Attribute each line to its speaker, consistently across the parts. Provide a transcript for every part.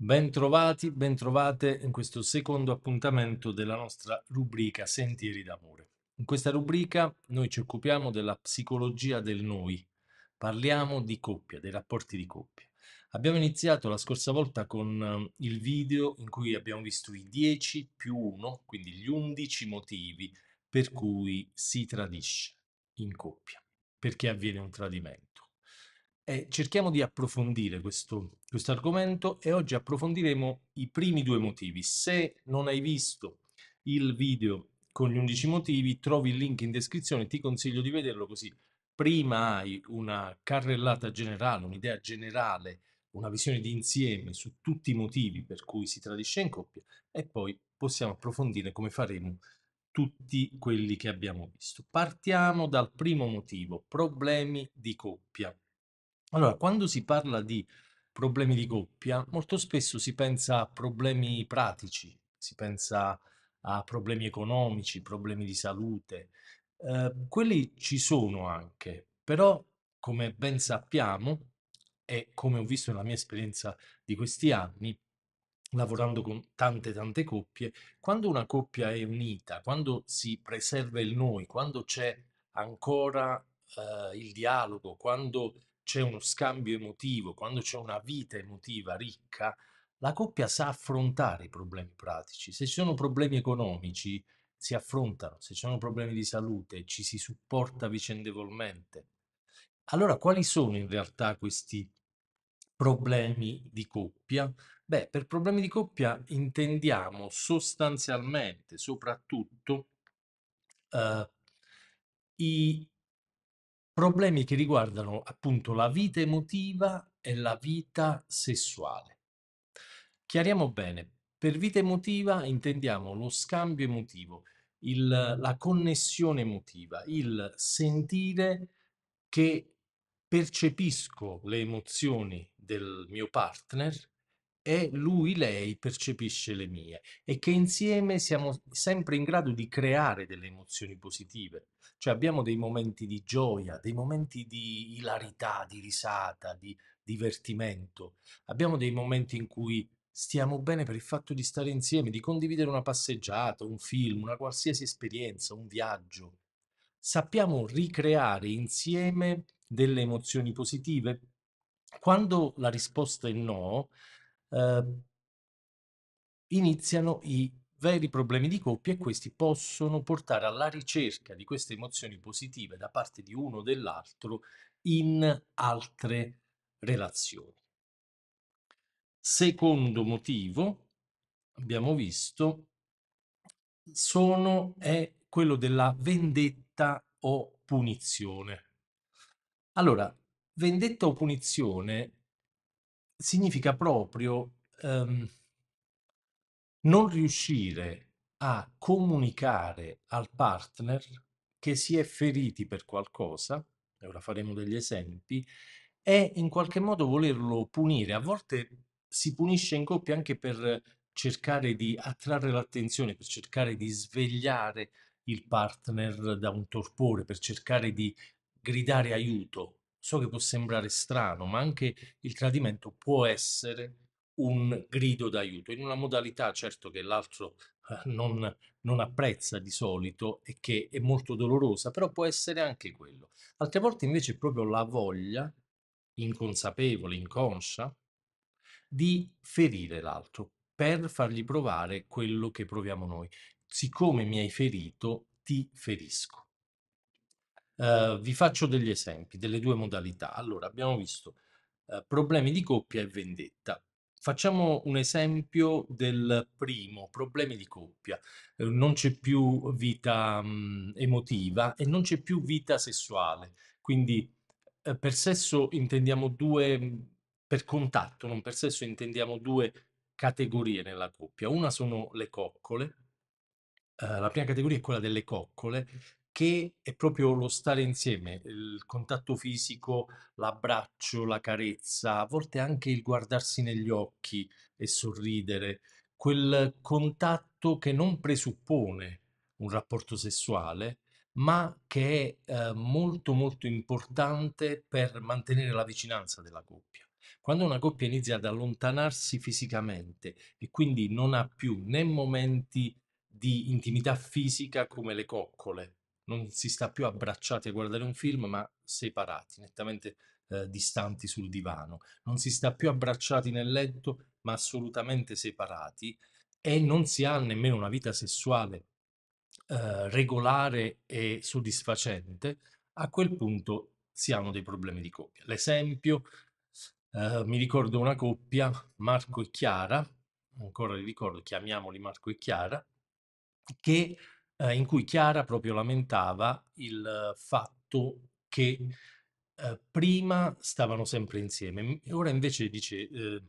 Speaker 1: Bentrovati, bentrovate in questo secondo appuntamento della nostra rubrica Sentieri d'amore. In questa rubrica noi ci occupiamo della psicologia del noi, parliamo di coppia, dei rapporti di coppia. Abbiamo iniziato la scorsa volta con ehm, il video in cui abbiamo visto i 10 più 1, quindi gli 11 motivi per cui si tradisce in coppia, perché avviene un tradimento. E eh, cerchiamo di approfondire questo quest argomento e oggi approfondiremo i primi due motivi. Se non hai visto il video con gli 11 motivi, trovi il link in descrizione, ti consiglio di vederlo così prima hai una carrellata generale, un'idea generale, una visione di insieme su tutti i motivi per cui si tradisce in coppia e poi possiamo approfondire come faremo tutti quelli che abbiamo visto. Partiamo dal primo motivo, problemi di coppia. Allora, quando si parla di problemi di coppia, molto spesso si pensa a problemi pratici, si pensa a problemi economici, problemi di salute. Eh, quelli ci sono anche, però come ben sappiamo e come ho visto nella mia esperienza di questi anni, lavorando con tante tante coppie, quando una coppia è unita, quando si preserva il noi, quando c'è ancora eh, il dialogo, quando c'è uno scambio emotivo, quando c'è una vita emotiva ricca, la coppia sa affrontare i problemi pratici. Se ci sono problemi economici, si affrontano, se ci sono problemi di salute, ci si supporta vicendevolmente. Allora, quali sono in realtà questi problemi di coppia? Beh, per problemi di coppia intendiamo sostanzialmente, soprattutto, eh, i Problemi che riguardano appunto la vita emotiva e la vita sessuale. Chiariamo bene, per vita emotiva intendiamo lo scambio emotivo, il la connessione emotiva, il sentire che percepisco le emozioni del mio partner e lui, lei percepisce le mie e che insieme siamo sempre in grado di creare delle emozioni positive. Cioè abbiamo dei momenti di gioia, dei momenti di ilarità, di risata, di divertimento. Abbiamo dei momenti in cui stiamo bene per il fatto di stare insieme, di condividere una passeggiata, un film, una qualsiasi esperienza, un viaggio. Sappiamo ricreare insieme delle emozioni positive. Quando la risposta è no, eh, iniziano i veri problemi di coppia e questi possono portare alla ricerca di queste emozioni positive da parte di uno o dell'altro in altre relazioni. Secondo motivo, abbiamo visto, sono, è quello della vendetta o punizione. Allora, vendetta o punizione significa proprio ehm, non riuscire a comunicare al partner che si è feriti per qualcosa, e ora faremo degli esempi, e in qualche modo volerlo punire. A volte si punisce in coppia anche per cercare di attrarre l'attenzione, per cercare di svegliare il partner da un torpore, per cercare di gridare aiuto, So che può sembrare strano, ma anche il tradimento può essere un grido d'aiuto in una modalità certo che l'altro eh, non, non apprezza di solito e che è molto dolorosa, però può essere anche quello. Altre volte invece è proprio la voglia inconsapevole, inconscia, di ferire l'altro per fargli provare quello che proviamo noi. Siccome mi hai ferito, ti ferisco. Uh, vi faccio degli esempi delle due modalità. Allora, abbiamo visto uh, problemi di coppia e vendetta. Facciamo un esempio del primo, problemi di coppia. Uh, non c'è più vita um, emotiva e non c'è più vita sessuale. Quindi per sesso intendiamo due, mhmm, per contatto, non per sesso intendiamo due categorie nella coppia. Una sono le coccole, la prima categoria è quella delle coccole che è proprio lo stare insieme, il contatto fisico, l'abbraccio, la carezza, a volte anche il guardarsi negli occhi e sorridere, quel contatto che non presuppone un rapporto sessuale, ma che è eh, molto molto importante per mantenere la vicinanza della coppia. Quando una coppia inizia ad allontanarsi fisicamente e quindi non ha più né momenti di intimità fisica come le coccole, non si sta più abbracciati a guardare un film, ma separati, nettamente eh, distanti sul divano. Non si sta più abbracciati nel letto, ma assolutamente separati e non si ha nemmeno una vita sessuale eh, regolare e soddisfacente, a quel punto si hanno dei problemi di coppia. L'esempio, eh, mi ricordo una coppia, Marco e Chiara, ancora li ricordo, chiamiamoli Marco e Chiara, che eh, in cui Chiara proprio lamentava il fatto che eh, prima stavano sempre insieme. e Ora invece dice, eh,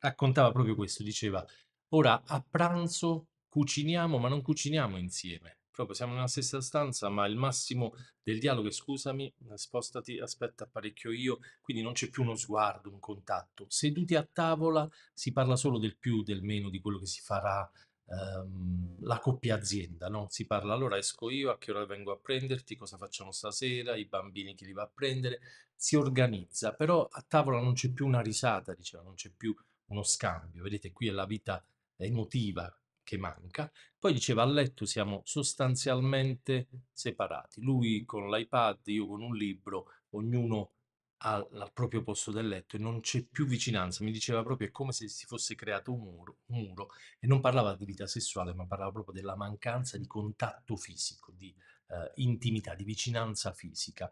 Speaker 1: raccontava proprio questo, diceva, ora a pranzo cuciniamo ma non cuciniamo insieme. Proprio siamo nella stessa stanza, ma il massimo del dialogo è scusami, eh, spostati, aspetta, parecchio io, quindi non c'è più uno sguardo, un contatto. Seduti a tavola si parla solo del più, del meno, di quello che si farà, ehm, la coppia azienda, no? Si parla allora esco io, a che ora vengo a prenderti, cosa facciamo stasera, i bambini chi li va a prendere, si organizza, però a tavola non c'è più una risata, diceva, non c'è più uno scambio, vedete qui è la vita emotiva che manca. Poi diceva a letto siamo sostanzialmente separati, lui con l'iPad, io con un libro, ognuno al, al, proprio posto del letto e non c'è più vicinanza. Mi diceva proprio è come se si fosse creato un muro, un muro e non parlava di vita sessuale, ma parlava proprio della mancanza di contatto fisico, di eh, intimità, di vicinanza fisica.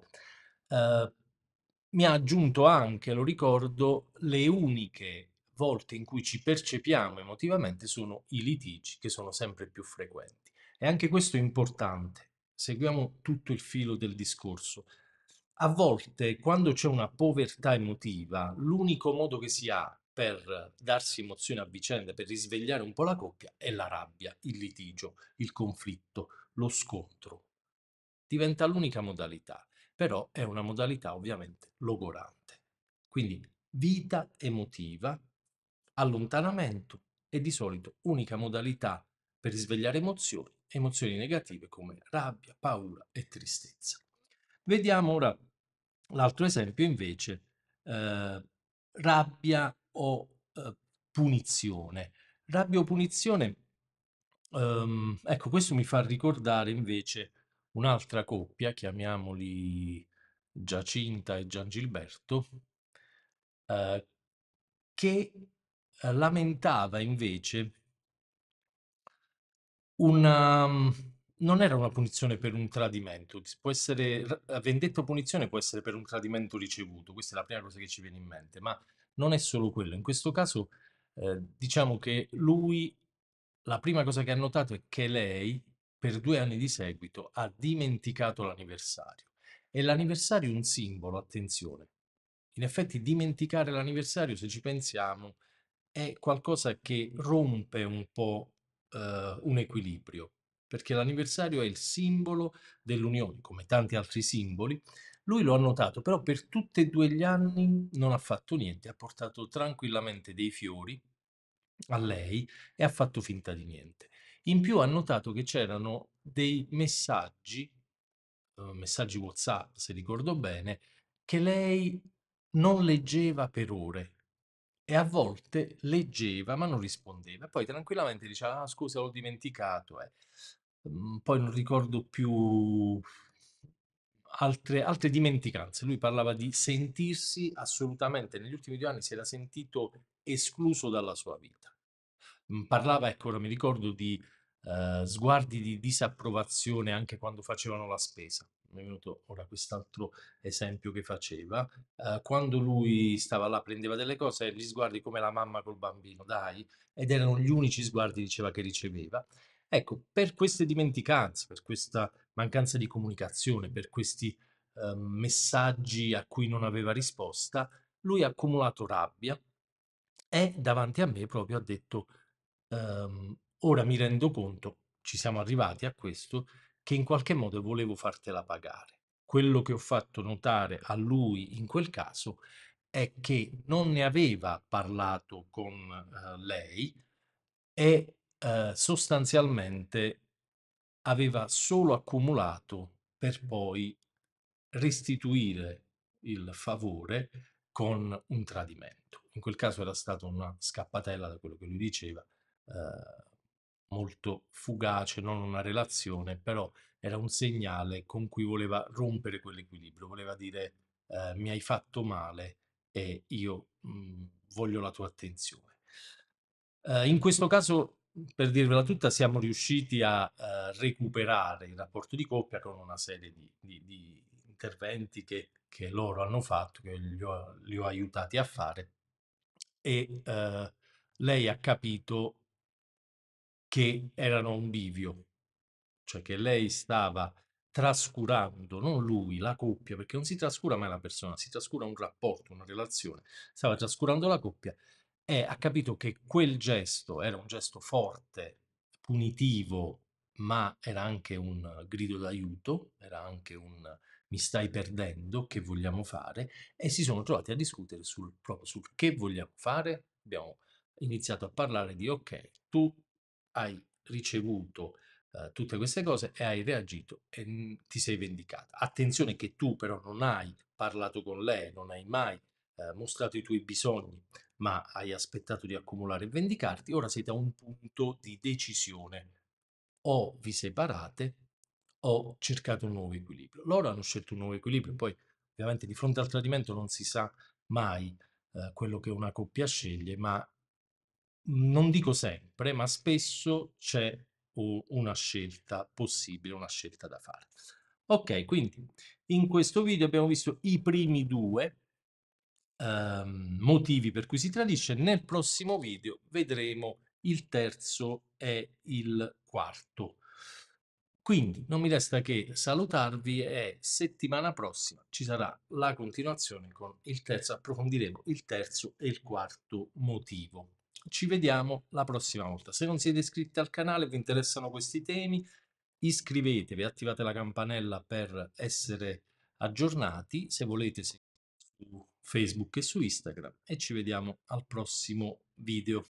Speaker 1: Eh, mi ha aggiunto anche, lo ricordo, le uniche volte in cui ci percepiamo emotivamente sono i litigi, che sono sempre più frequenti. E anche questo è importante. Seguiamo tutto il filo del discorso a volte quando c'è una povertà emotiva, l'unico modo che si ha per darsi emozione a vicenda, per risvegliare un po' la coppia, è la rabbia, il litigio, il conflitto, lo scontro. Diventa l'unica modalità, però è una modalità ovviamente logorante. Quindi vita emotiva, allontanamento e di solito unica modalità per risvegliare emozioni, emozioni negative come rabbia, paura e tristezza. Vediamo ora l'altro esempio invece, eh, rabbia o eh, punizione. Rabbia o punizione, ehm, ecco questo mi fa ricordare invece un'altra coppia, chiamiamoli Giacinta e Giangilberto, eh, che ehm, lamentava invece una, non era una punizione per un tradimento, può essere vendetta o punizione può essere per un tradimento ricevuto, questa è la prima cosa che ci viene in mente, ma non è solo quello. In questo caso, eh, diciamo che lui, la prima cosa che ha notato è che lei, per due anni di seguito, ha dimenticato l'anniversario. E l'anniversario è un simbolo, attenzione. In effetti dimenticare l'anniversario, se ci pensiamo, è qualcosa che rompe un po' eh, un equilibrio perché l'anniversario è il simbolo dell'unione, come tanti altri simboli. Lui lo ha notato, però per tutti e due gli anni non ha fatto niente, ha portato tranquillamente dei fiori a lei e ha fatto finta di niente. In più ha notato che c'erano dei messaggi, eh, messaggi WhatsApp se ricordo bene, che lei non leggeva per ore, e a volte leggeva ma non rispondeva. Poi tranquillamente diceva: "Ah scusa l'ho dimenticato, eh". Mhmm, poi non ricordo più altre altre dimenticanze. Lui parlava di sentirsi assolutamente negli ultimi due anni si era sentito escluso dalla sua vita. Mhmm, parlava ecco, ora mi ricordo di eh, sguardi di disapprovazione anche quando facevano la spesa. Mi è venuto ora quest'altro esempio che faceva. Eh, quando lui stava là, prendeva delle cose, gli sguardi come la mamma col bambino, dai, ed erano gli unici sguardi diceva, che riceveva. Ecco, per queste dimenticanze, per questa mancanza di comunicazione, per questi eh, messaggi a cui non aveva risposta, lui ha accumulato rabbia e davanti a me proprio ha detto ehm, Ora mi rendo conto, ci siamo arrivati a questo, che in qualche modo volevo fartela pagare. Quello che ho fatto notare a lui in quel caso è che non ne aveva parlato con eh, lei e eh, sostanzialmente aveva solo accumulato per poi restituire il favore con un tradimento. In quel caso era stata una scappatella da quello che lui diceva, eh, molto fugace, non una relazione, però era un segnale con cui voleva rompere quell'equilibrio, voleva dire eh, mi hai fatto male e io mh, mm, voglio la tua attenzione. Eh, in questo caso, per dirvela tutta, siamo riusciti a eh, recuperare il rapporto di coppia con una serie di, di, di interventi che, che, loro hanno fatto, che li ho, li ho aiutati a fare e eh, lei ha capito che erano un bivio, cioè che lei stava trascurando, non lui, la coppia, perché non si trascura mai la persona, si trascura un rapporto, una relazione, stava trascurando la coppia e ha capito che quel gesto era un gesto forte, punitivo, ma era anche un grido d'aiuto, era anche un mi stai perdendo, che vogliamo fare? E si sono trovati a discutere sul, proprio sul che vogliamo fare. Abbiamo iniziato a parlare di ok, tu hai ricevuto eh, tutte queste cose e hai reagito e mm, ti sei vendicata. Attenzione che tu però non hai parlato con lei, non hai mai eh, mostrato i tuoi bisogni, ma hai aspettato di accumulare e vendicarti, ora siete a un punto di decisione. O vi separate o cercate un nuovo equilibrio. Loro hanno scelto un nuovo equilibrio, poi ovviamente di fronte al tradimento non si sa mai eh, quello che una coppia sceglie, ma non dico sempre, ma spesso c'è una scelta possibile, una scelta da fare. Ok, quindi in questo video abbiamo visto i primi due ehm, motivi per cui si tradisce. Nel prossimo video vedremo il terzo e il quarto. Quindi non mi resta che salutarvi e settimana prossima ci sarà la continuazione con il terzo, approfondiremo il terzo e il quarto motivo. Ci vediamo la prossima volta. Se non siete iscritti al canale e vi interessano questi temi, iscrivetevi, attivate la campanella per essere aggiornati. Se volete, seguite su Facebook e su Instagram. E ci vediamo al prossimo video.